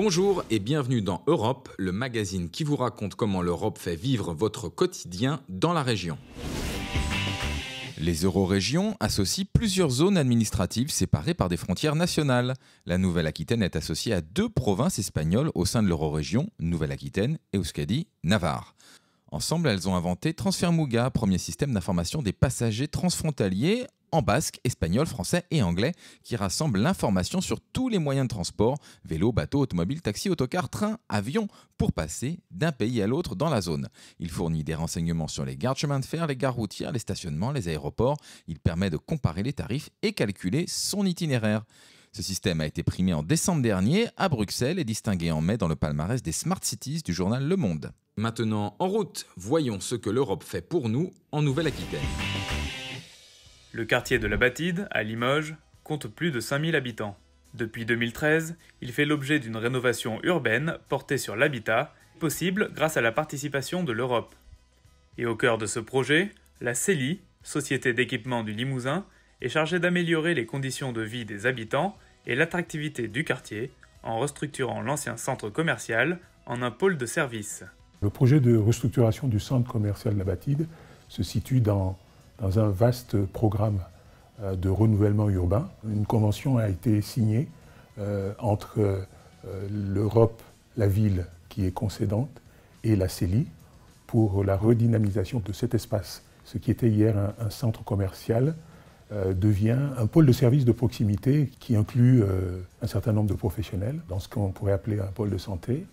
Bonjour et bienvenue dans Europe, le magazine qui vous raconte comment l'Europe fait vivre votre quotidien dans la région. Les eurorégions associent plusieurs zones administratives séparées par des frontières nationales. La Nouvelle-Aquitaine est associée à deux provinces espagnoles au sein de l'eurorégion, Nouvelle-Aquitaine et Euskadi, Navarre. Ensemble, elles ont inventé Transfermuga, premier système d'information des passagers transfrontaliers en basque, espagnol, français et anglais, qui rassemble l'information sur tous les moyens de transport, vélo, bateau, automobile, taxi, autocar, train, avion, pour passer d'un pays à l'autre dans la zone. Il fournit des renseignements sur les gares chemins chemin de fer, les gares routières, les stationnements, les aéroports. Il permet de comparer les tarifs et calculer son itinéraire. Ce système a été primé en décembre dernier à Bruxelles et distingué en mai dans le palmarès des Smart Cities du journal Le Monde. Maintenant en route, voyons ce que l'Europe fait pour nous en Nouvelle-Aquitaine. Le quartier de la Batide, à Limoges, compte plus de 5000 habitants. Depuis 2013, il fait l'objet d'une rénovation urbaine portée sur l'habitat, possible grâce à la participation de l'Europe. Et au cœur de ce projet, la CELI, Société d'équipement du Limousin, est chargée d'améliorer les conditions de vie des habitants et l'attractivité du quartier en restructurant l'ancien centre commercial en un pôle de service. Le projet de restructuration du centre commercial de la Batide se situe dans dans un vaste programme euh, de renouvellement urbain. Une convention a été signée euh, entre euh, l'Europe, la ville qui est concédante, et la CELI pour la redynamisation de cet espace. Ce qui était hier un, centre commercial devient un pôle de service de proximité qui inclut un certain nombre de professionnels dans ce qu'on pourrait appeler un pôle de santé.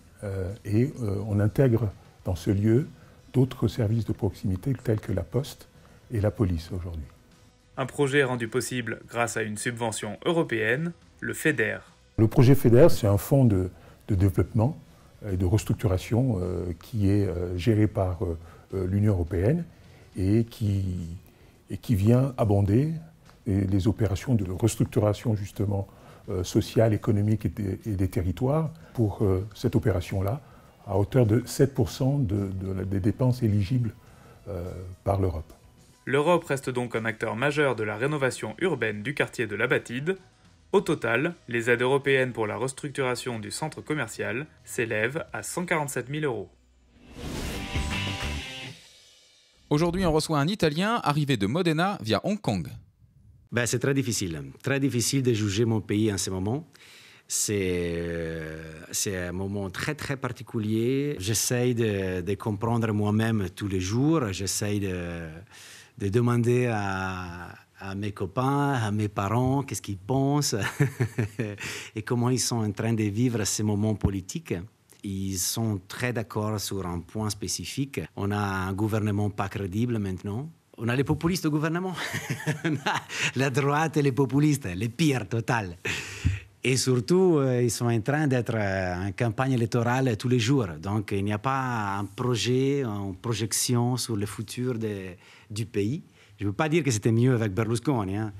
et on intègre dans ce lieu d'autres services de proximité tels que la poste, et la police aujourd'hui. Un projet rendu possible grâce à une subvention européenne, le FEDER. Le projet FEDER, c'est un fonds de, développement et de restructuration euh, qui est euh, géré par euh, l'Union européenne et qui, vient abonder les, opérations de restructuration justement sociale, économique et des, territoires pour cette opération-là à hauteur de 7% des dépenses éligibles par l'Europe. L'Europe reste donc un acteur majeur de la rénovation urbaine du quartier de la Batide. Au total, les aides européennes pour la restructuration du centre commercial s'élèvent à 147 000 euros. Aujourd'hui, on reçoit un Italien arrivé de Modena via Hong Kong. Ben, c'est très difficile. Très difficile de juger mon pays en ce moment. Euh, c'est un moment très, très particulier. J'essaye de, de, comprendre moi-même tous les jours. J'essaye de, de demander à, mes copains, à mes parents, qu'est-ce qu'ils pensent et comment ils sont en train de vivre ces moments politiques. Ils sont très d'accord sur un point spécifique. On a un gouvernement pas crédible maintenant. On a les populistes au gouvernement. la droite et les populistes, les pires total. Et surtout, euh, ils sont en train d'être euh, en campagne électorale tous les jours. Donc, il n'y a pas un projet, une projection sur le futur du pays. Je ne veux pas dire que c'était mieux avec Berlusconi. Hein.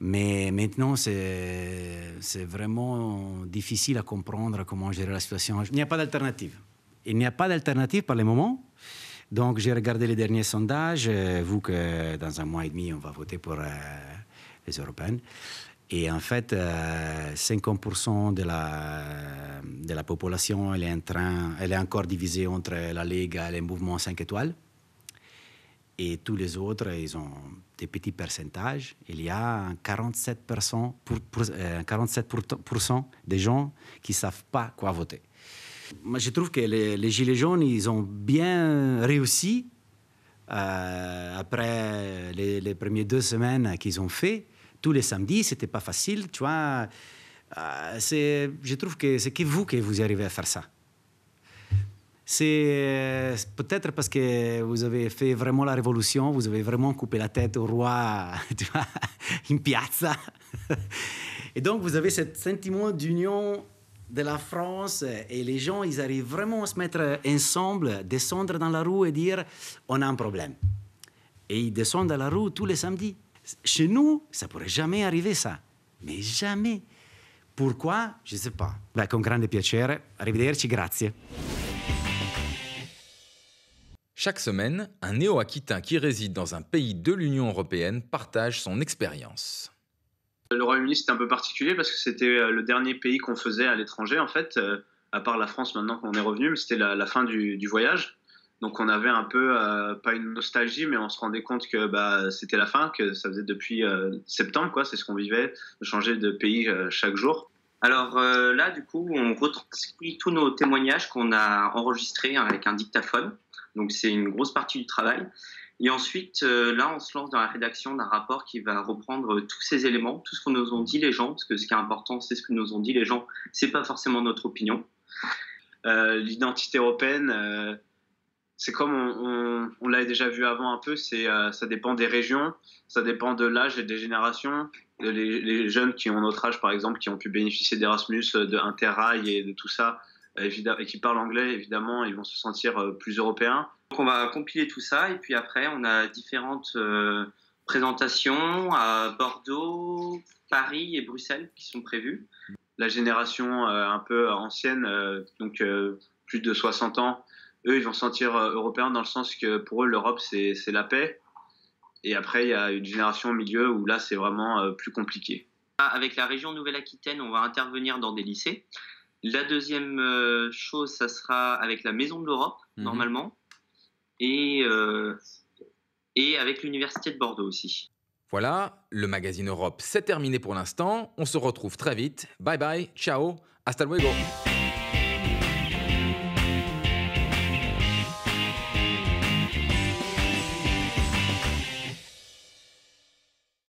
Mais maintenant, c'est vraiment difficile à comprendre comment gérer la situation. Il n'y a pas d'alternative. Il n'y a pas d'alternative par le moment. Donc, j'ai regardé les derniers sondages, euh, Vous, que dans un mois et demi, on va voter pour européennes. Et en fait, 50% euh, de la, de la population, elle est, en train, elle est encore divisée entre la Ligue et les mouvements 5 étoiles. Et tous les autres, ils ont des petits pourcentages. Il y a 47%, pour, 47 euh, des gens qui ne savent pas quoi voter. Moi, je trouve que les, Gilets jaunes, ils ont bien réussi euh, après les, les, premières deux semaines qu'ils ont fait tous les samedis. C'était pas facile, tu vois. Euh, je trouve que c'est que vous que vous arrivez à faire ça. C'est peut-être parce que vous avez fait vraiment la révolution, vous avez vraiment coupé la tête au roi, tu vois, in piazza. Et donc, vous avez ce sentiment d'union de la France et les gens, ils arrivent vraiment à se mettre ensemble, descendre dans la rue et dire on a un problème. Et ils descendent dans la rue tous les samedis. Chez nous, ça pourrait jamais arriver ça. Mais jamais. Pourquoi? Je ne sais pas. con Arrivederci, grazie. Chaque semaine, un néo-aquitain qui réside dans un pays de l'Union européenne partage son expérience. Le Royaume-Uni, c'était un peu particulier parce que c'était euh, le dernier pays qu'on faisait à l'étranger, en fait, euh, à part la France maintenant qu'on est revenu, mais c'était la, fin du voyage. Donc on avait un peu, euh, pas une nostalgie, mais on se rendait compte que bah, c'était la fin, que ça faisait depuis euh, septembre, quoi, c'est ce qu'on vivait, de changer de pays euh, chaque jour. Alors là, du coup, on retranscrit tous nos témoignages qu'on a enregistrés hein, avec un dictaphone. Donc c'est une grosse partie du travail. Et ensuite, là, on se lance dans la rédaction d'un rapport qui va reprendre tous ces éléments, tout ce qu'on nous ont dit les gens, parce que ce qui est important, c'est ce que nous ont dit les gens, c'est pas forcément notre opinion. L'identité européenne c'est comme on, l'avait l'a déjà vu avant un peu, c'est euh, ça dépend des régions, ça dépend de l'âge et des générations. Les, jeunes qui ont notre âge, par exemple, qui ont pu bénéficier d'Erasmus, euh, de Interrail et de tout ça, euh, évidemment, et qui parlent anglais, évidemment, ils vont se sentir plus européens. Donc on va compiler tout ça et puis après, on a différentes présentations à Bordeaux, Paris et Bruxelles qui sont prévues. La génération un peu ancienne, donc plus de 60 ans, eux, ils vont se sentir euh, européens dans le sens que pour eux, l'Europe, c'est la paix. Et après, il y a une génération au milieu où là, c'est vraiment euh, plus compliqué. Ah, avec la région Nouvelle-Aquitaine, on va intervenir dans des lycées. La deuxième euh, chose, ça sera avec la Maison de l'Europe, mhm. normalement, et, et avec l'Université de Bordeaux aussi. Voilà, le magazine Europe, c'est terminé pour l'instant. On se retrouve très vite. Bye bye, ciao, hasta luego.